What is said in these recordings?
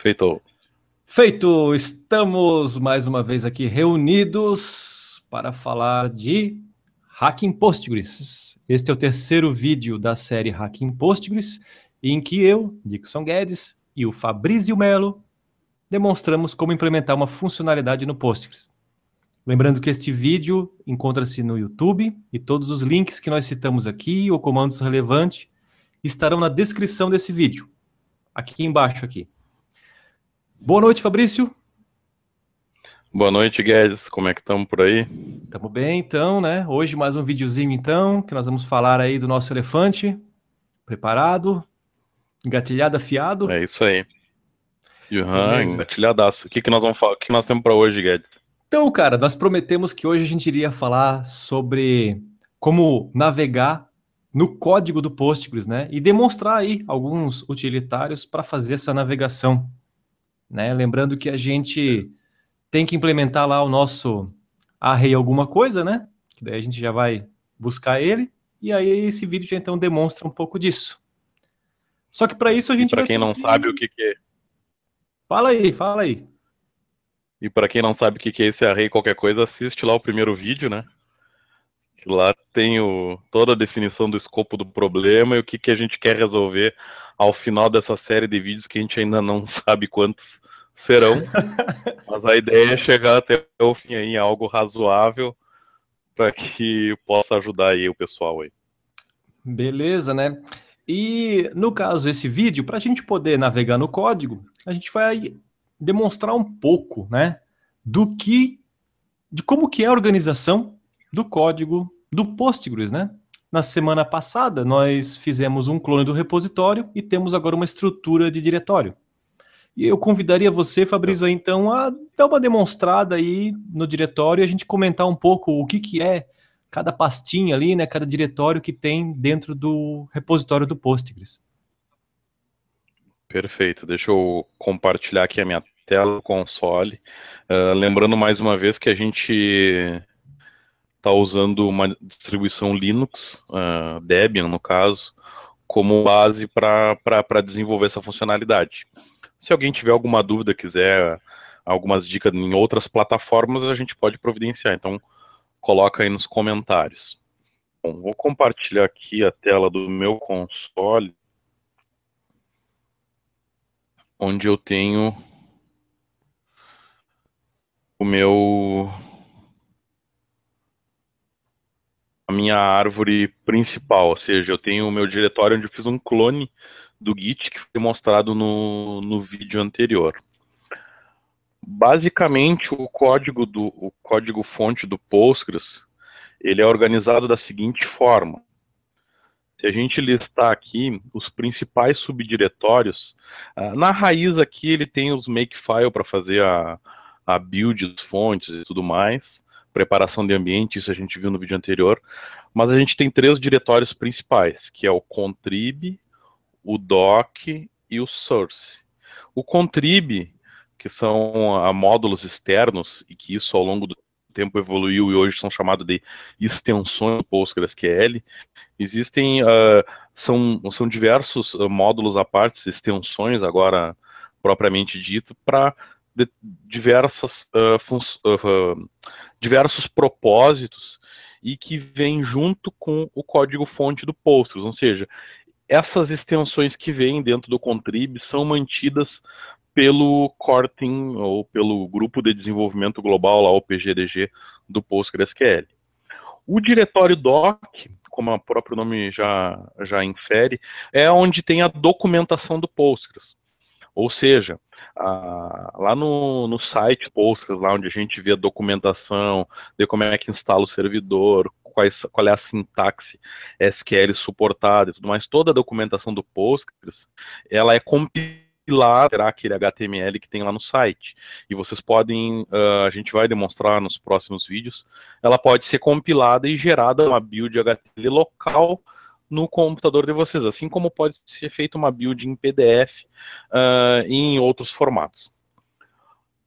Feito. Feito! Estamos mais uma vez aqui reunidos para falar de Hacking Postgres. Este é o terceiro vídeo da série Hacking Postgres, em que eu, Dixon Guedes e o Fabrício Melo demonstramos como implementar uma funcionalidade no Postgres. Lembrando que este vídeo encontra-se no YouTube e todos os links que nós citamos aqui ou comandos relevantes estarão na descrição desse vídeo, aqui embaixo aqui. Boa noite, Fabrício. Boa noite, Guedes. Como é que estamos por aí? Estamos bem, então, né? Hoje mais um videozinho, então, que nós vamos falar aí do nosso elefante. Preparado? Engatilhado, afiado? É isso aí. Johan, então, engatilhadaço. O que, que nós vamos falar? O que nós temos para hoje, Guedes? Então, cara, nós prometemos que hoje a gente iria falar sobre como navegar no código do Postgres, né? E demonstrar aí alguns utilitários para fazer essa navegação. Né? Lembrando que a gente é. tem que implementar lá o nosso array alguma coisa, né? Que daí a gente já vai buscar ele. E aí esse vídeo já então demonstra um pouco disso. Só que para isso a gente. Para quem não sabe o que, que é. Fala aí, fala aí. E para quem não sabe o que, que é esse array qualquer coisa, assiste lá o primeiro vídeo, né? Lá tem o, toda a definição do escopo do problema e o que, que a gente quer resolver ao final dessa série de vídeos que a gente ainda não sabe quantos serão. mas a ideia é chegar até o fim aí, algo razoável para que possa ajudar aí o pessoal aí. Beleza, né? E no caso esse vídeo, para a gente poder navegar no código, a gente vai demonstrar um pouco, né, do que, de como que é a organização do código do Postgres, né? Na semana passada, nós fizemos um clone do repositório e temos agora uma estrutura de diretório. E eu convidaria você, Fabrício, então, a dar uma demonstrada aí no diretório e a gente comentar um pouco o que, que é cada pastinha ali, né, cada diretório que tem dentro do repositório do Postgres. Perfeito. Deixa eu compartilhar aqui a minha tela console. Uh, lembrando mais uma vez que a gente está usando uma distribuição Linux, uh, Debian no caso, como base para desenvolver essa funcionalidade. Se alguém tiver alguma dúvida, quiser algumas dicas em outras plataformas, a gente pode providenciar. Então, coloca aí nos comentários. Bom, vou compartilhar aqui a tela do meu console, onde eu tenho o meu a minha árvore principal, ou seja, eu tenho o meu diretório onde eu fiz um clone do Git que foi mostrado no, no vídeo anterior. Basicamente, o código do o código fonte do Postgres, ele é organizado da seguinte forma. Se a gente listar aqui os principais subdiretórios, ah, na raiz aqui ele tem os makefile para fazer a, a build dos fontes e tudo mais preparação de ambiente, isso a gente viu no vídeo anterior, mas a gente tem três diretórios principais, que é o contrib, o doc e o source. O contrib, que são a, ah, módulos externos, e que isso ao longo do tempo evoluiu e hoje são chamados de extensões do PostgreSQL, existem, uh, são, são diversos ah, módulos à parte, extensões agora propriamente dito, para de diversas, uh, uh, diversos propósitos e que vem junto com o código-fonte do Postgres, ou seja, essas extensões que vêm dentro do Contrib são mantidas pelo Corting, ou pelo Grupo de Desenvolvimento Global, lá, o PGDG, do PostgreSQL. O diretório doc, como o próprio nome já, já infere, é onde tem a documentação do Postgres. Ou seja, lá no, no site Postgres, lá onde a gente vê a documentação, de como é que instala o servidor, quais, qual é a sintaxe SQL suportada e tudo mais, toda a documentação do Postgres, ela é compilada lá terá aquele HTML que tem lá no site. E vocês podem, uh, a gente vai demonstrar nos próximos vídeos, ela pode ser compilada e gerada uma build HTML local no computador de vocês, assim como pode ser feita uma build em PDF uh, ah, em outros formatos.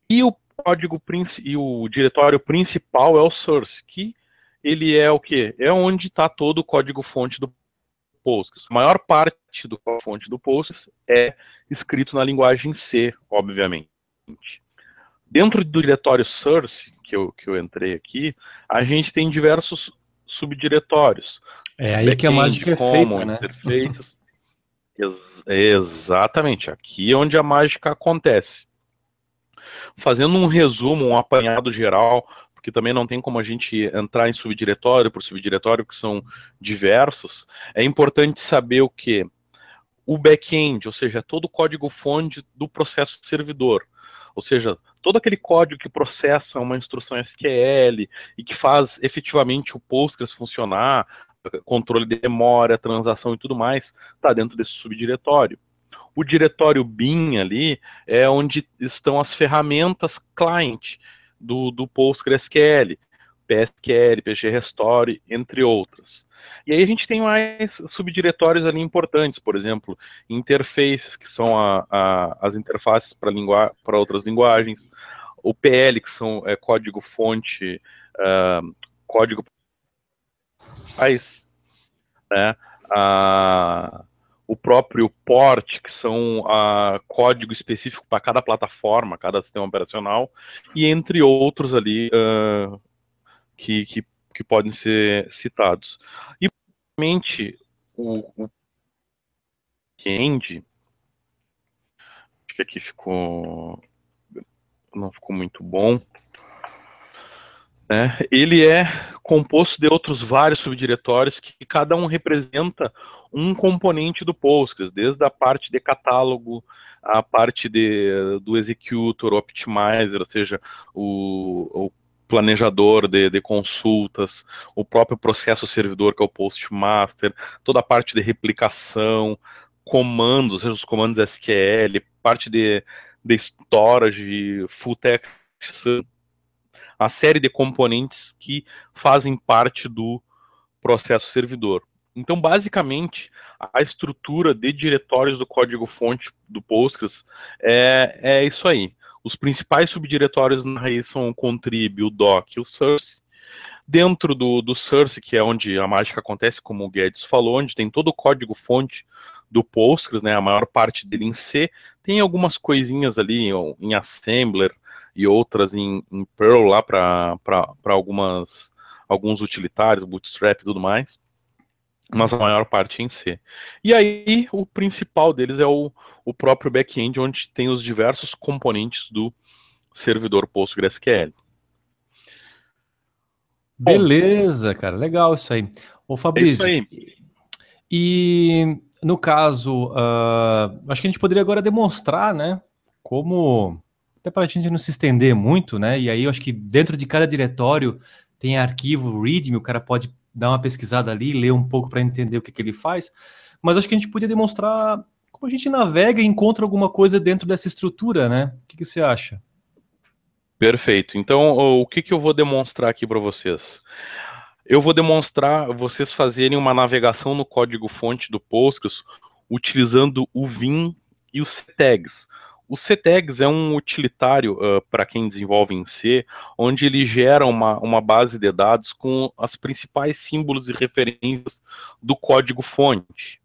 E o código e o diretório principal é o source, que ele é o que? É onde está todo o código-fonte do Postgres. A maior parte do código-fonte do Postgres é escrito na linguagem C, obviamente. Dentro do diretório source, que eu, que eu entrei aqui, a gente tem diversos subdiretórios. É aí que é a mágica é feita, né? Interfaces. Ex exatamente, aqui é onde a mágica acontece. Fazendo um resumo, um apanhado geral, porque também não tem como a gente entrar em subdiretório por subdiretório, que são diversos, é importante saber o que? O back-end, ou seja, todo o código-fonte do processo servidor. Ou seja, todo aquele código que processa uma instrução SQL e que faz efetivamente o Postgres funcionar, controle de memória, transação e tudo mais, está dentro desse subdiretório. O diretório BIM ali é onde estão as ferramentas client do, do PostgreSQL, PSQL, PG Restore, entre outras. E aí a gente tem mais subdiretórios ali importantes, por exemplo, interfaces, que são a, a, as interfaces para outras linguagens, o PL, que são é, ah, código fonte, uh, código faz, é né? Ah, o próprio porte, que são ah, código específico para cada plataforma, cada sistema operacional, e entre outros ali ah, que, que, que, podem ser citados. E, basicamente, o, o back-end, acho que aqui ficou, não ficou muito bom, né? Ele é composto de outros vários subdiretórios que cada um representa um componente do Postgres, desde a parte de catálogo, a parte de, do executor, optimizer, ou seja, o, o planejador de, de, consultas, o próprio processo servidor, que é o Postmaster, toda a parte de replicação, comandos, ou seja, os comandos SQL, parte de, de storage, full text a série de componentes que fazem parte do processo servidor. Então, basicamente, a estrutura de diretórios do código-fonte do Postgres é, é isso aí. Os principais subdiretórios na raiz são o contrib, o doc e o source. Dentro do, do source, que é onde a mágica acontece, como o Guedes falou, onde tem todo o código-fonte do Postgres, né, a maior parte dele em C, tem algumas coisinhas ali em, em Assembler, e outras em, em Perl lá para algumas alguns utilitários, Bootstrap e tudo mais, mas a maior parte em C. E aí o principal deles é o, o próprio back-end, onde tem os diversos componentes do servidor PostgreSQL. Beleza, cara, legal isso aí. Ô Fabrício, é e no caso, uh, acho que a gente poderia agora demonstrar, né, como até para a gente não se estender muito, né? E aí eu acho que dentro de cada diretório tem arquivo README, o cara pode dar uma pesquisada ali, ler um pouco para entender o que, que ele faz. Mas acho que a gente podia demonstrar como a gente navega e encontra alguma coisa dentro dessa estrutura, né? O que, que você acha? Perfeito. Então, o que, que eu vou demonstrar aqui para vocês? Eu vou demonstrar vocês fazerem uma navegação no código-fonte do Postgres utilizando o Vim e os tags. O CTEGS é um utilitário uh, para quem desenvolve em C, onde ele gera uma, uma base de dados com as principais símbolos e referências do código fonte.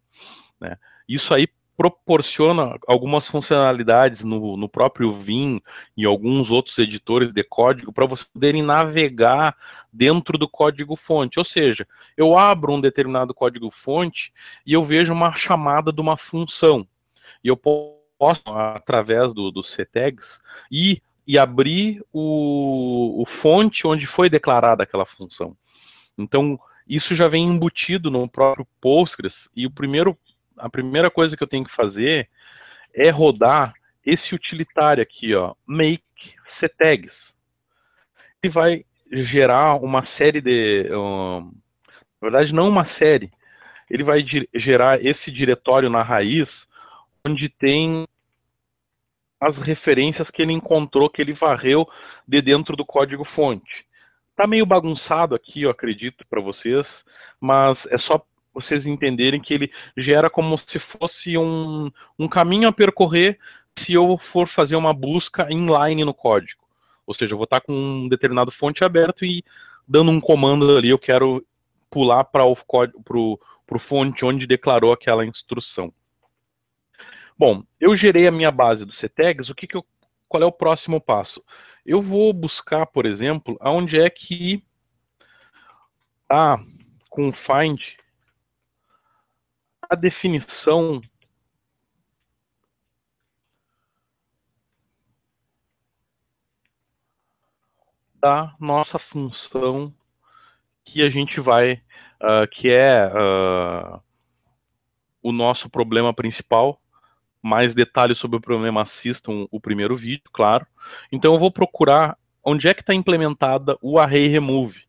Né? Isso aí proporciona algumas funcionalidades no, no próprio Vim e alguns outros editores de código para vocês poderem navegar dentro do código fonte. Ou seja, eu abro um determinado código fonte e eu vejo uma chamada de uma função. E eu posso possam, através do, do CTAGs, e e abrir o, o fonte onde foi declarada aquela função. Então, isso já vem embutido no próprio Postgres, e o primeiro, a primeira coisa que eu tenho que fazer é rodar esse utilitário aqui, ó, make ctags. Ele vai gerar uma série de... Um, na verdade, não uma série. Ele vai gerar esse diretório na raiz onde tem as referências que ele encontrou, que ele varreu de dentro do código-fonte. Tá meio bagunçado aqui, eu acredito, para vocês, mas é só vocês entenderem que ele gera como se fosse um, um caminho a percorrer se eu for fazer uma busca inline no código. Ou seja, eu vou estar tá com um determinado fonte aberto e dando um comando ali, eu quero pular para o, fonte onde declarou aquela instrução. Bom, eu gerei a minha base do CTEGs, o que, que eu, qual é o próximo passo? Eu vou buscar, por exemplo, aonde é que a tá com find a definição da nossa função que a gente vai, uh, que é uh, o nosso problema principal, mais detalhes sobre o problema, assistam o primeiro vídeo, claro. Então eu vou procurar onde é que está implementada o array remove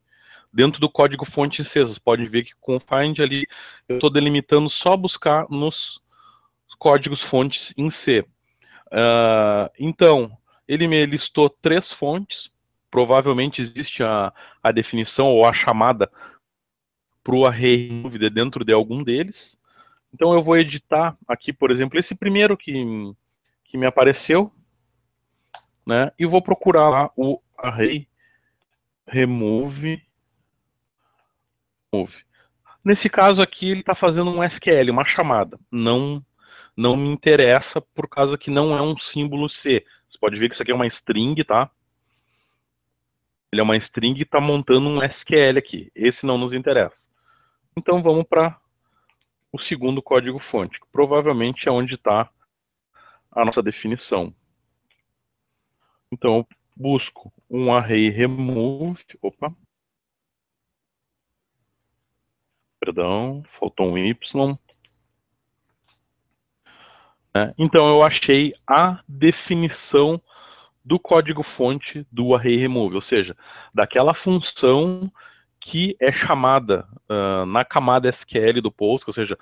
dentro do código fonte C. Vocês podem ver que com o find ali eu estou delimitando só buscar nos códigos fontes em C. Uh, então, ele me listou três fontes, provavelmente existe a, a definição ou a chamada para o array remove dentro de algum deles. Então eu vou editar aqui, por exemplo, esse primeiro que, que me apareceu, né? E vou procurar lá o array remove. remove. Nesse caso aqui, ele está fazendo um SQL, uma chamada. Não, não me interessa por causa que não é um símbolo C. Você pode ver que isso aqui é uma string, tá? Ele é uma string e está montando um SQL aqui. Esse não nos interessa. Então vamos para o segundo código-fonte, que provavelmente é onde está a nossa definição. Então, eu busco um array remove, opa, perdão, faltou um Y. Né? então, eu achei a definição do código-fonte do array remove, ou seja, daquela função que é chamada uh, na camada SQL do Post, ou seja,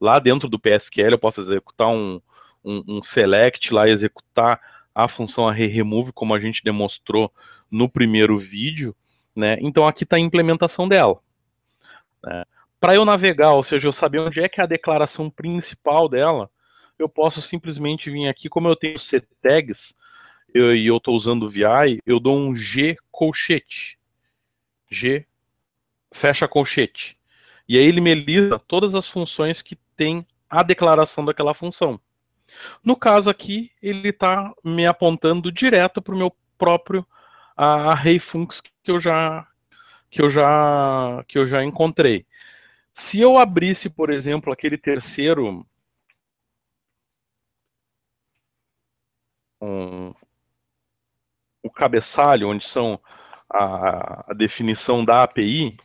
lá dentro do PSQL eu posso executar um, um, um select lá e executar a função remove como a gente demonstrou no primeiro vídeo, né? Então aqui está a implementação dela. Né? Para eu navegar, ou seja, eu saber onde é que é a declaração principal dela, eu posso simplesmente vir aqui, como eu tenho C tags eu, e eu estou usando VI, eu dou um G colchete. G fecha colchete. E aí ele me lida todas as funções que tem a declaração daquela função. No caso aqui, ele está me apontando direto para o meu próprio array funcs que eu já que eu já que eu já encontrei. Se eu abrisse, por exemplo, aquele terceiro um, o cabeçalho, onde são a, a definição da API,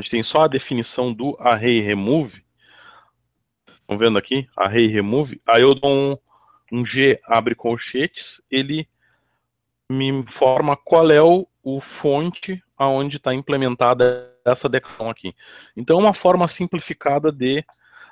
gente tem só a definição do array remove, estão vendo aqui? Array remove, aí eu dou um, um G, abre colchetes, ele me informa qual é o, o fonte aonde está implementada essa declaração aqui. Então, é uma forma simplificada de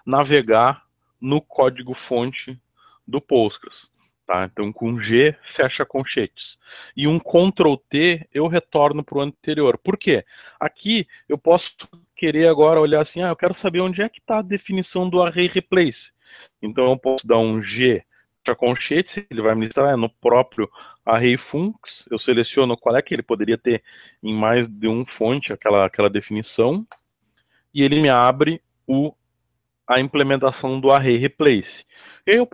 navegar no código fonte do Postgres. Tá? Então, com G, fecha colchetes. E um Ctrl T, eu retorno para o anterior. Por quê? Aqui, eu posso querer agora olhar assim, ah, eu quero saber onde é que está a definição do array replace. Então, eu posso dar um G, fecha colchetes, ele vai me listar é, no próprio array funcs, eu seleciono qual é que ele poderia ter em mais de um fonte, aquela, aquela definição, e ele me abre o, a implementação do array replace. Eu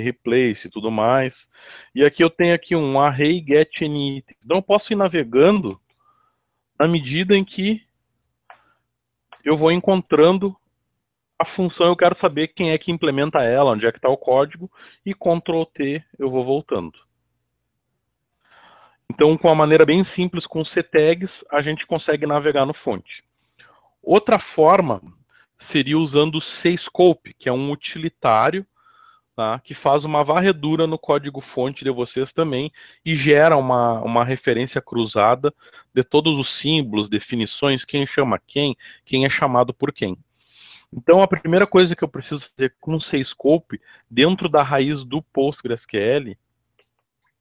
replace e tudo mais. E aqui eu tenho aqui um array get any Então eu posso ir navegando na medida em que eu vou encontrando a função, eu quero saber quem é que implementa ela, onde é que está o código, e Ctrl T eu vou voltando. Então, com uma maneira bem simples, com ctags a gente consegue navegar no fonte. Outra forma seria usando o Cscope, que é um utilitário tá? que faz uma varredura no código-fonte de vocês também e gera uma, uma referência cruzada de todos os símbolos, definições, quem chama quem, quem é chamado por quem. Então, a primeira coisa que eu preciso fazer com o C-Scope dentro da raiz do PostgreSQL,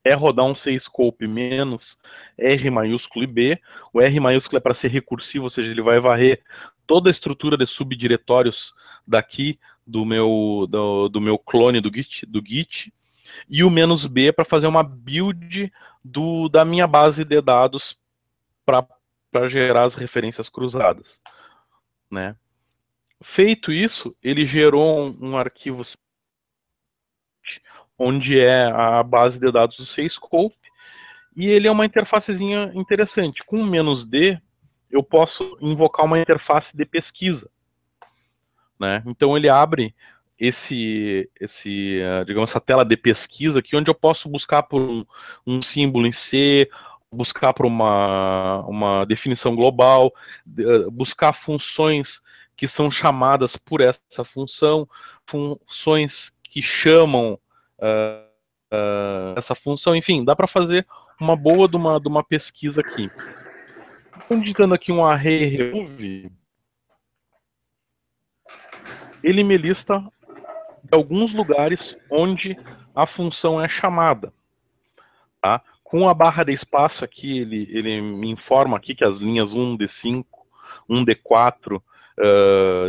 é rodar um CScope menos R maiúsculo e B. O R maiúsculo é para ser recursivo, ou seja, ele vai varrer toda a estrutura de subdiretórios daqui do meu, do, do meu clone do Git, do Git e o menos "-b", para fazer uma build do, da minha base de dados para gerar as referências cruzadas. Né? Feito isso, ele gerou um, um arquivo onde é a base de dados do C-Scope, e ele é uma interfacezinha interessante. Com o menos "-d", eu posso invocar uma interface de pesquisa. Né? Então ele abre esse, esse, eh, digamos, essa tela de pesquisa aqui, onde eu posso buscar por um, símbolo em C, buscar por uma, uma definição global, eh, buscar funções que são chamadas por essa função, funções que chamam uh, uh, essa função, enfim, dá para fazer uma boa de uma, de uma pesquisa aqui. Então, digitando aqui um array remove, ele me lista alguns lugares onde a função é chamada. Tá? Com a barra de espaço aqui, ele, ele me informa aqui que as linhas 1, D5, 1, D4, uh,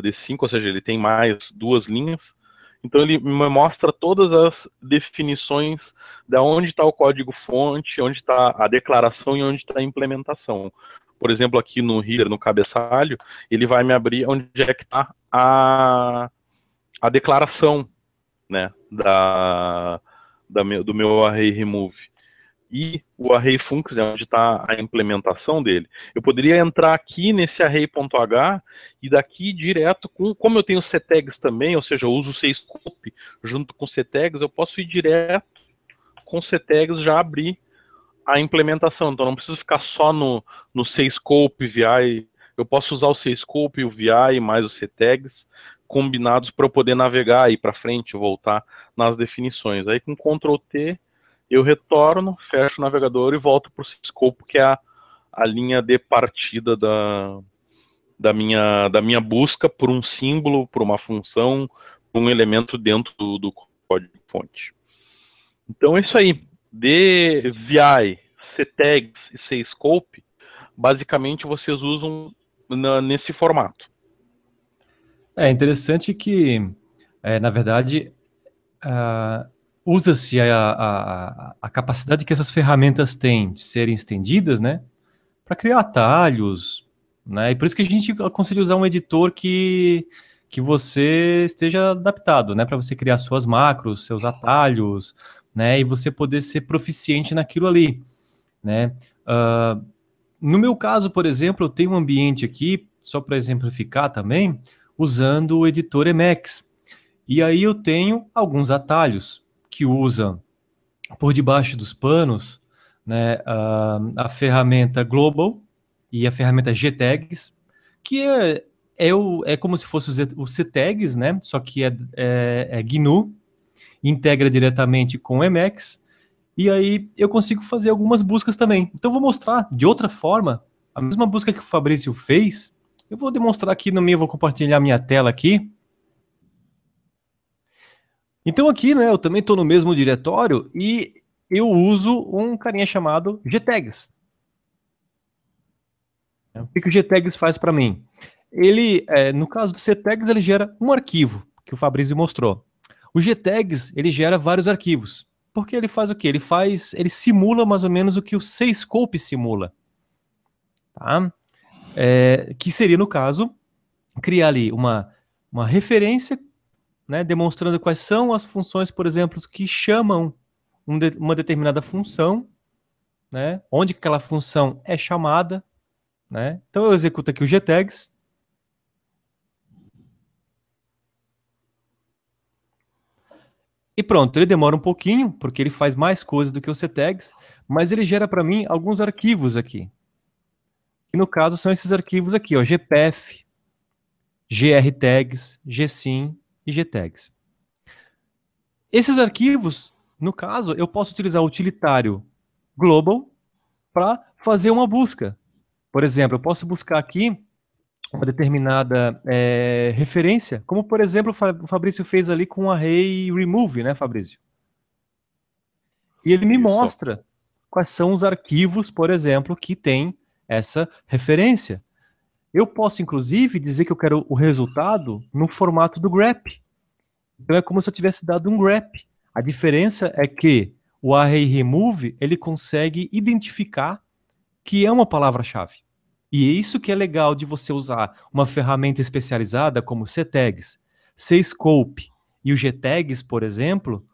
D5, ou seja, ele tem mais duas linhas. Então ele me mostra todas as definições da de onde está o código fonte, onde está a declaração e onde está a implementação por exemplo, aqui no header, no cabeçalho, ele vai me abrir onde é que está a, a declaração né, da, da meu, do meu array remove. E o array functions é onde está a implementação dele. Eu poderia entrar aqui nesse array.h e daqui direto com, como eu tenho ctags também, ou seja, eu uso o cscope junto com ctags, eu posso ir direto com ctags já abrir a implementação. Então não preciso ficar só no, no C-Scope, VI. Eu posso usar o C-Scope e o VI mais os C-Tags combinados para eu poder navegar aí para frente, voltar nas definições. Aí com Ctrl T eu retorno, fecho o navegador e volto para o C-Scope, que é a, a linha de partida da, da, minha, da minha busca por um símbolo, por uma função, por um elemento dentro do, do código fonte. Então é isso aí. De VI C-Tags e C-Scope, basicamente vocês usam na, nesse formato. É interessante que, é, na verdade, uh, usa-se a, a, a, capacidade que essas ferramentas têm de serem estendidas, né? Para criar atalhos, né? E por isso que a gente aconselha usar um editor que, que você esteja adaptado, né? Para você criar suas macros, seus atalhos, né? E você poder ser proficiente naquilo ali né? Uh, no meu caso, por exemplo, eu tenho um ambiente aqui, só para exemplificar também, usando o editor Emacs. E aí eu tenho alguns atalhos que usam por debaixo dos panos né, a, ah, a ferramenta Global e a ferramenta Gtags, que é, é, o, é como se fosse os Ctags, né, só que é, é, é GNU, integra diretamente com o Emacs, e aí eu consigo fazer algumas buscas também. Então vou mostrar de outra forma, a mesma busca que o Fabrício fez, eu vou demonstrar aqui no meu, vou compartilhar minha tela aqui. Então aqui, né, eu também estou no mesmo diretório e eu uso um carinha chamado gtags. O que, que o gtags faz para mim? Ele, é, no caso do ctags, ele gera um arquivo que o Fabrício mostrou. O gtags ele gera vários arquivos. Porque ele faz o que Ele faz, ele simula mais ou menos o que o C-Scope simula, tá? É, que seria, no caso, criar ali uma, uma referência, né, demonstrando quais são as funções, por exemplo, que chamam um de, uma determinada função, né, onde aquela função é chamada, né? Então eu executo aqui o gtags, E pronto, ele demora um pouquinho, porque ele faz mais coisas do que o CTags, mas ele gera para mim alguns arquivos aqui. E no caso são esses arquivos aqui, ó, GPF, GRTags, GSIM e GTags. Esses arquivos, no caso, eu posso utilizar o utilitário global para fazer uma busca. Por exemplo, eu posso buscar aqui uma determinada é, referência, como por exemplo o Fabrício fez ali com o array Remove, né, Fabrício? E ele me Isso. mostra quais são os arquivos, por exemplo, que tem essa referência. Eu posso, inclusive, dizer que eu quero o resultado no formato do grep. Então é como se eu tivesse dado um grep. A diferença é que o array remove ele consegue identificar que é uma palavra-chave. E é isso que é legal de você usar uma ferramenta especializada como CTags, CScope e o GTags, por exemplo,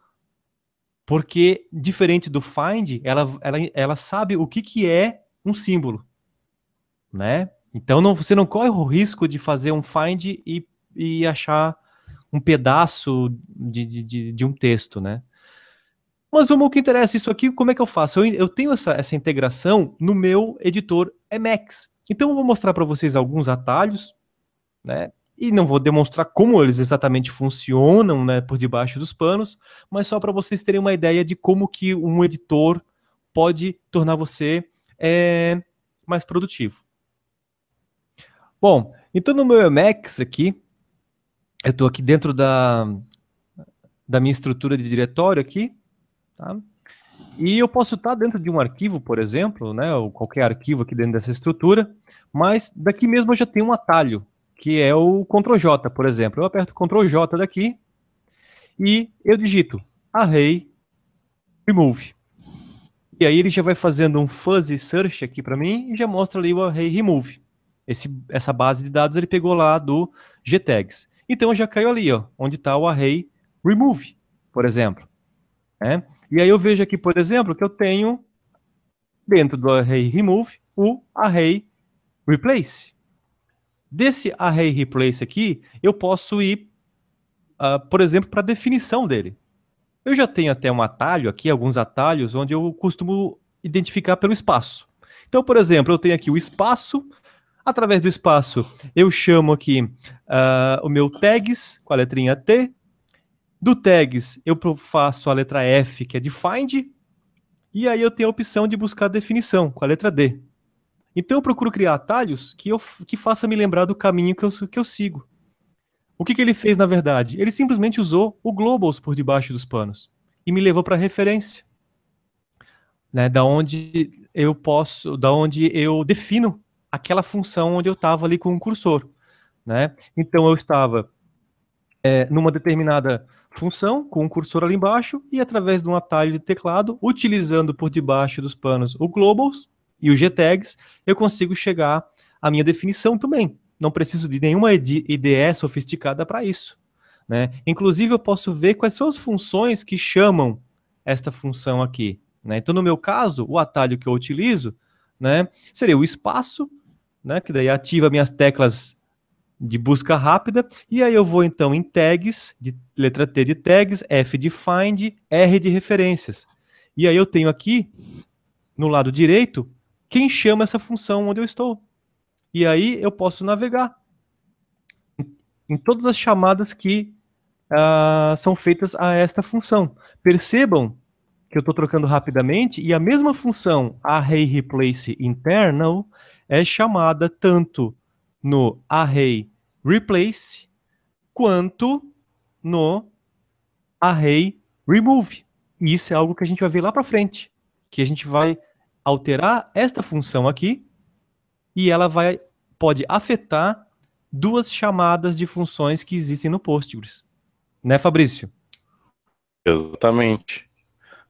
porque diferente do Find, ela, ela, ela sabe o que, que é um símbolo, né? Então não, você não corre o risco de fazer um Find e, e achar um pedaço de, de, de um texto, né? Mas vamos ao que interessa, isso aqui, como é que eu faço? Eu, eu tenho essa, essa integração no meu editor Emacs. Então eu vou mostrar para vocês alguns atalhos, né? E não vou demonstrar como eles exatamente funcionam, né, por debaixo dos panos, mas só para vocês terem uma ideia de como que um editor pode tornar você é, mais produtivo. Bom, então no meu Emacs aqui, eu estou aqui dentro da, da minha estrutura de diretório aqui, tá? E eu posso estar dentro de um arquivo, por exemplo, né, ou qualquer arquivo aqui dentro dessa estrutura, mas daqui mesmo eu já tenho um atalho, que é o Ctrl J, por exemplo. Eu aperto Ctrl J daqui e eu digito array remove. E aí ele já vai fazendo um fuzzy search aqui para mim e já mostra ali o array remove. Esse, essa base de dados ele pegou lá do gtags. Então já caiu ali, ó, onde está o array remove, por exemplo. Né? E aí eu vejo aqui, por exemplo, que eu tenho dentro do array remove o array replace. Desse array replace aqui, eu posso ir, uh, por exemplo, para a definição dele. Eu já tenho até um atalho aqui, alguns atalhos, onde eu costumo identificar pelo espaço. Então, por exemplo, eu tenho aqui o espaço. Através do espaço, eu chamo aqui uh, o meu tags com a letrinha T. Do tags, eu faço a letra F, que é de find, e aí eu tenho a opção de buscar definição com a letra D. Então eu procuro criar atalhos que, eu, que faça me lembrar do caminho que eu, que eu sigo. O que, que ele fez, na verdade? Ele simplesmente usou o globals por debaixo dos panos e me levou para a referência. Né, da onde eu posso, da onde eu defino aquela função onde eu estava ali com o cursor. Né? Então eu estava é, numa determinada função com um cursor ali embaixo e através de um atalho de teclado, utilizando por debaixo dos panos o globals e o gtags, eu consigo chegar à minha definição também. Não preciso de nenhuma IDE sofisticada para isso. Né? Inclusive, eu posso ver quais são as funções que chamam esta função aqui. Né? Então, no meu caso, o atalho que eu utilizo né, seria o espaço, né, que daí ativa minhas teclas de busca rápida, e aí eu vou então em tags, de letra T de tags, F de find, R de referências. E aí eu tenho aqui, no lado direito, quem chama essa função onde eu estou. E aí eu posso navegar em todas as chamadas que uh, são feitas a esta função. Percebam que eu estou trocando rapidamente, e a mesma função array replace internal é chamada tanto no array replace quanto no array remove. E isso é algo que a gente vai ver lá para frente, que a gente vai alterar esta função aqui e ela vai pode afetar duas chamadas de funções que existem no Postgres. Né, Fabrício? Exatamente.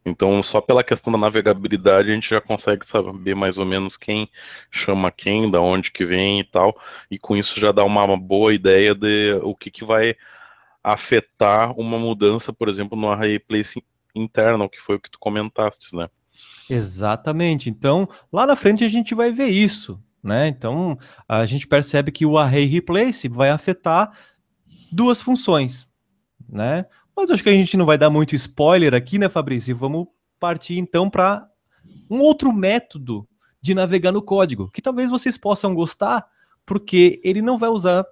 Então, só pela questão da navegabilidade, a gente já consegue saber mais ou menos quem chama quem, da onde que vem e tal. E com isso já dá uma boa ideia de o que, que vai afetar uma mudança, por exemplo, no array place internal, que foi o que tu comentaste, né? Exatamente. Então, lá na frente a gente vai ver isso, né? Então, a gente percebe que o array replace vai afetar duas funções, né? Mas acho que a gente não vai dar muito spoiler aqui, né, Fabrício? Vamos partir então para um outro método de navegar no código, que talvez vocês possam gostar, porque ele não vai usar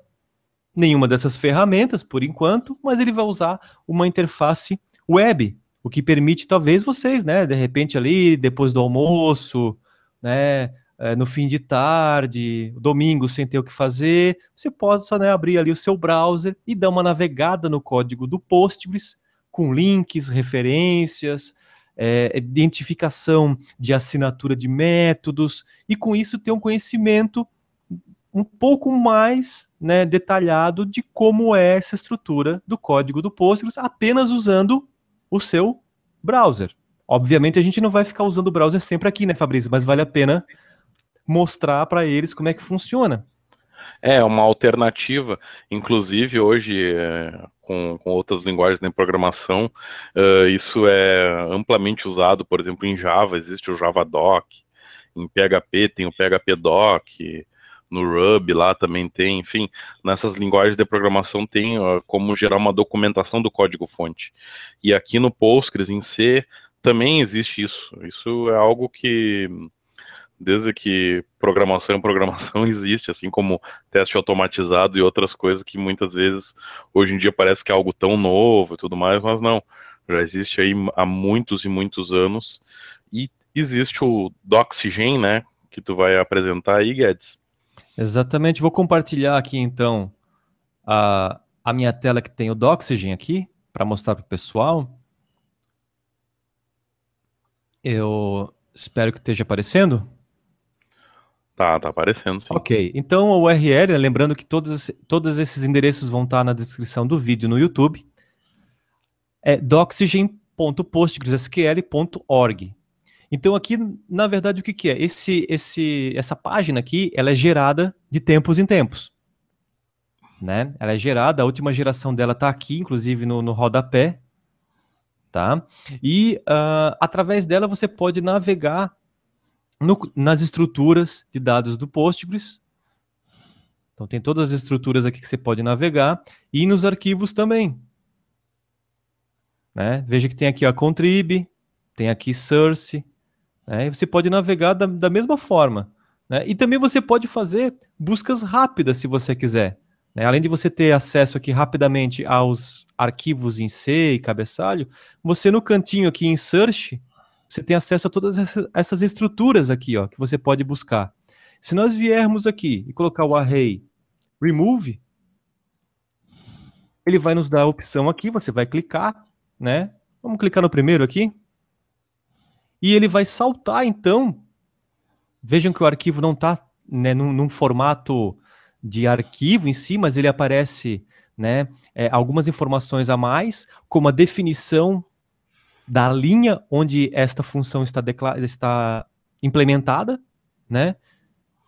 nenhuma dessas ferramentas por enquanto, mas ele vai usar uma interface web, o que permite talvez vocês, né, de repente ali depois do almoço, né, é, no fim de tarde, domingo sem ter o que fazer, você possa né, abrir ali o seu browser e dar uma navegada no código do Postgres com links, referências, é, identificação de assinatura de métodos e com isso ter um conhecimento um pouco mais né, detalhado de como é essa estrutura do código do Postgres, apenas usando o seu browser. Obviamente a gente não vai ficar usando o browser sempre aqui, né, Fabrício? Mas vale a pena mostrar para eles como é que funciona. É, é uma alternativa, inclusive hoje é, com, com outras linguagens de programação, uh, isso é amplamente usado, por exemplo, em Java, existe o JavaDoc, em PHP tem o PHPDoc, no Ruby lá também tem, enfim, nessas linguagens de programação tem uh, como gerar uma documentação do código-fonte. E aqui no Postgres, em C, também existe isso. Isso é algo que desde que programação é programação existe, assim como teste automatizado e outras coisas que muitas vezes hoje em dia parece que é algo tão novo e tudo mais, mas não. Já existe aí há muitos e muitos anos. E existe o Doxygen, né, que tu vai apresentar aí, Guedes. Exatamente, vou compartilhar aqui então a, a minha tela que tem o Doxygen aqui, para mostrar para o pessoal. Eu espero que esteja aparecendo. Tá, tá aparecendo, sim. Ok, então a URL, lembrando que todos, todos esses endereços vão estar tá na descrição do vídeo no YouTube, é doxygen.postgresql.org. Então aqui, na verdade, o que, que é? Esse, esse, essa página aqui, ela é gerada de tempos em tempos. Né? Ela é gerada, a última geração dela está aqui, inclusive no, no rodapé, tá? E uh, através dela você pode navegar no, nas estruturas de dados do Postgres. Então tem todas as estruturas aqui que você pode navegar e nos arquivos também. Né? Veja que tem aqui a contrib, tem aqui source, né? você pode navegar da, da mesma forma. Né? E também você pode fazer buscas rápidas se você quiser. Né? Além de você ter acesso aqui rapidamente aos arquivos em C e cabeçalho, você no cantinho aqui em search, você tem acesso a todas essas estruturas aqui, ó, que você pode buscar. Se nós viermos aqui e colocar o array remove, ele vai nos dar a opção aqui, você vai clicar, né? Vamos clicar no primeiro aqui. E ele vai saltar, então. Vejam que o arquivo não está né, num, num, formato de arquivo em si, mas ele aparece né, é, algumas informações a mais, como a definição da linha onde esta função está, está implementada, né?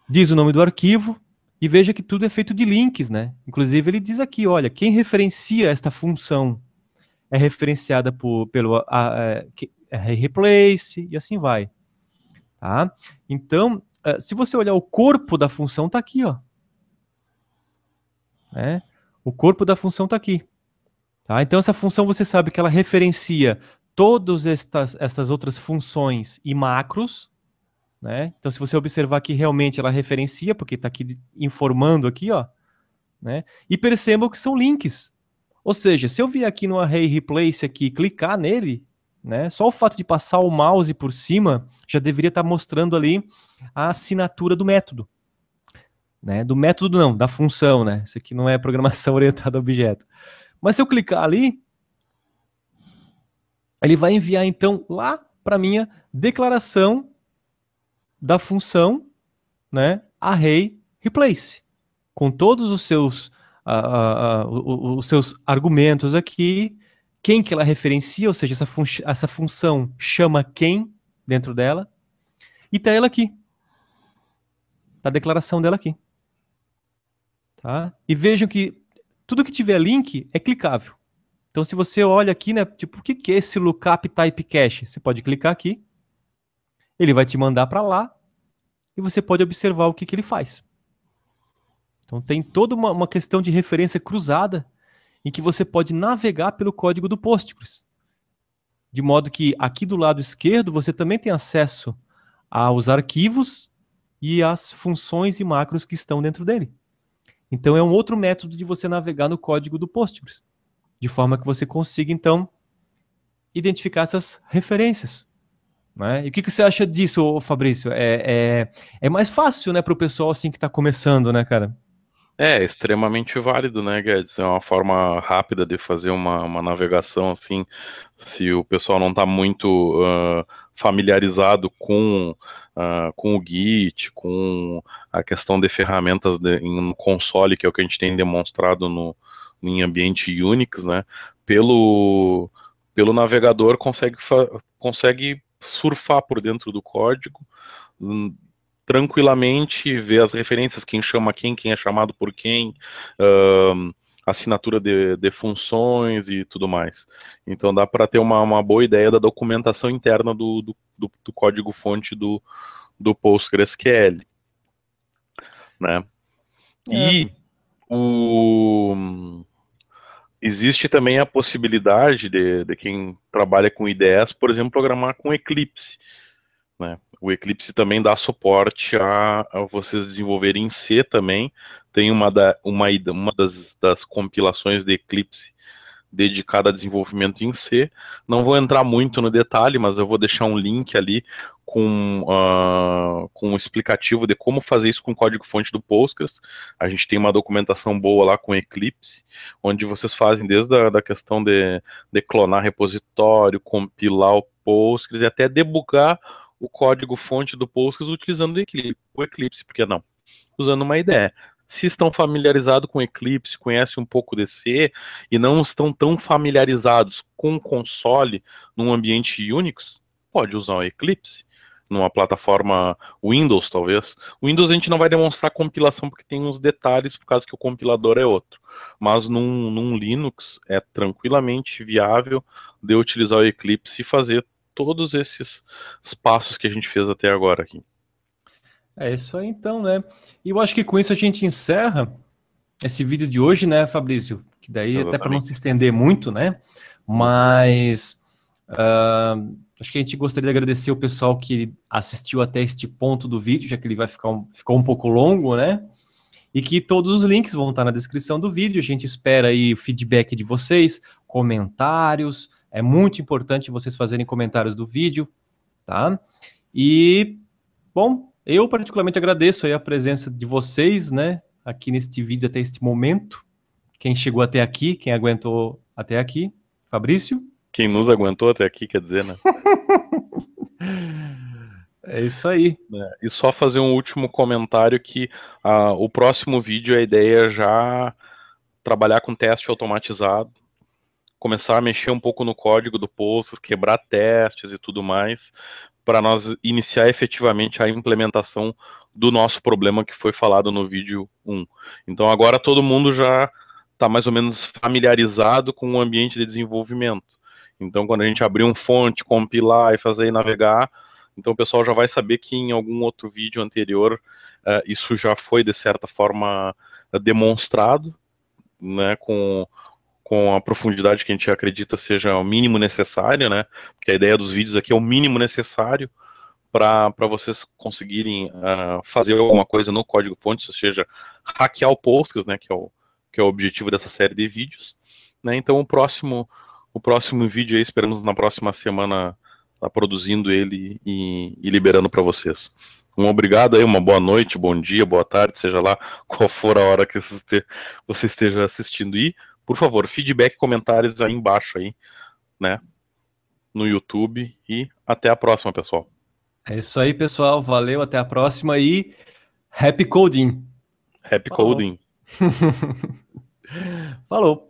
Diz o nome do arquivo e veja que tudo é feito de links, né? Inclusive ele diz aqui, olha, quem referencia esta função é referenciada por, pelo a, a, a é, é replace e assim vai, tá? Então, eh, se você olhar o corpo da função está aqui, ó, né? O corpo da função está aqui. Tá? Então, essa função você sabe que ela referencia todas estas, estas outras funções e macros, né? Então, se você observar que realmente ela referencia, porque está aqui informando aqui, ó, né? E percebam que são links. Ou seja, se eu vier aqui no array replace aqui e clicar nele, né? Só o fato de passar o mouse por cima já deveria estar tá mostrando ali a assinatura do método. Né? Do método não, da função, né? Isso aqui não é programação orientada a objeto. Mas se eu clicar ali, ele vai enviar então lá para minha declaração da função, né, array replace, com todos os seus uh, uh, uh, os seus argumentos aqui, quem que ela referencia, ou seja, essa, fun essa função chama quem dentro dela, e tá ela aqui, tá a declaração dela aqui, tá? E vejam que tudo que tiver link é clicável. Então, se você olha aqui, né, tipo, o que, que é esse lookup type cache? Você pode clicar aqui, ele vai te mandar para lá e você pode observar o que, que ele faz. Então, tem toda uma, uma questão de referência cruzada em que você pode navegar pelo código do Postgres. De modo que aqui do lado esquerdo você também tem acesso aos arquivos e às funções e macros que estão dentro dele. Então, é um outro método de você navegar no código do Postgres de forma que você consiga, então, identificar essas referências. Né? E o que, que você acha disso, Fabrício? É, é, é mais fácil né, para o pessoal assim que está começando, né, cara? É, extremamente válido, né, Guedes? É uma forma rápida de fazer uma, uma navegação, assim, se o pessoal não está muito uh, familiarizado com, uh, com o Git, com a questão de ferramentas de, em console, que é o que a gente tem demonstrado no, em ambiente Unix, né, pelo, pelo navegador consegue, consegue surfar por dentro do código hum, tranquilamente, ver as referências, quem chama quem, quem é chamado por quem, hum, assinatura de, de, funções e tudo mais. Então dá para ter uma, uma, boa ideia da documentação interna do, do, do, do código-fonte do, do PostgreSQL. Né? É. E o Existe também a possibilidade de, de quem trabalha com IDEs, por exemplo, programar com Eclipse. Né? O Eclipse também dá suporte a, a vocês desenvolverem em C também. Tem uma, da, uma, uma das, das compilações de Eclipse dedicada a desenvolvimento em C. Não vou entrar muito no detalhe, mas eu vou deixar um link ali com, uh, com um explicativo de como fazer isso com o código-fonte do Postgres. A gente tem uma documentação boa lá com Eclipse, onde vocês fazem desde a da questão de, de clonar repositório, compilar o Postgres e até debugar o código-fonte do Postgres utilizando o Eclipse, o Eclipse porque não? Usando uma IDE se estão familiarizados com Eclipse, conhecem um pouco DC e não estão tão familiarizados com o console num ambiente Unix, pode usar o Eclipse numa plataforma Windows, talvez. Windows a gente não vai demonstrar compilação porque tem uns detalhes, por causa que o compilador é outro. Mas num, num Linux é tranquilamente viável de utilizar o Eclipse e fazer todos esses passos que a gente fez até agora aqui. É isso aí então, né? E eu acho que com isso a gente encerra esse vídeo de hoje, né, Fabrício? Que daí, Exatamente. até para não se estender muito, né? Mas uh, acho que a gente gostaria de agradecer o pessoal que assistiu até este ponto do vídeo, já que ele vai ficar um, ficou um pouco longo, né? E que todos os links vão estar na descrição do vídeo. A gente espera aí o feedback de vocês, comentários. É muito importante vocês fazerem comentários do vídeo, tá? E, bom, eu particularmente agradeço a presença de vocês, né, aqui neste vídeo até este momento. Quem chegou até aqui, quem aguentou até aqui, Fabrício. Quem nos aguentou até aqui, quer dizer, né? É isso aí. É, e só fazer um último comentário que uh, o próximo vídeo a ideia é já trabalhar com teste automatizado, começar a mexer um pouco no código do Postgres, quebrar testes e tudo mais, para nós iniciar efetivamente a implementação do nosso problema que foi falado no vídeo 1. Então agora todo mundo já está mais ou menos familiarizado com o ambiente de desenvolvimento. Então quando a gente abrir um fonte, compilar e fazer e navegar, então o pessoal já vai saber que em algum outro vídeo anterior uh, isso já foi de certa forma demonstrado, né, com com a profundidade que a gente acredita seja o mínimo necessário, né? Porque a ideia dos vídeos aqui é o mínimo necessário para vocês conseguirem uh, fazer alguma coisa no código-fonte, ou seja, hackear o Postgres, né? Que é o, que é o objetivo dessa série de vídeos. Né? Então o próximo o próximo vídeo aí, esperamos na próxima semana estar tá produzindo ele e, e liberando para vocês. Um obrigado aí, uma boa noite, bom dia, boa tarde, seja lá qual for a hora que você esteja assistindo. E por favor, feedback, comentários aí embaixo aí, né? No YouTube e até a próxima, pessoal. É isso aí, pessoal. Valeu, até a próxima e happy coding. Happy Falou. coding. Falou.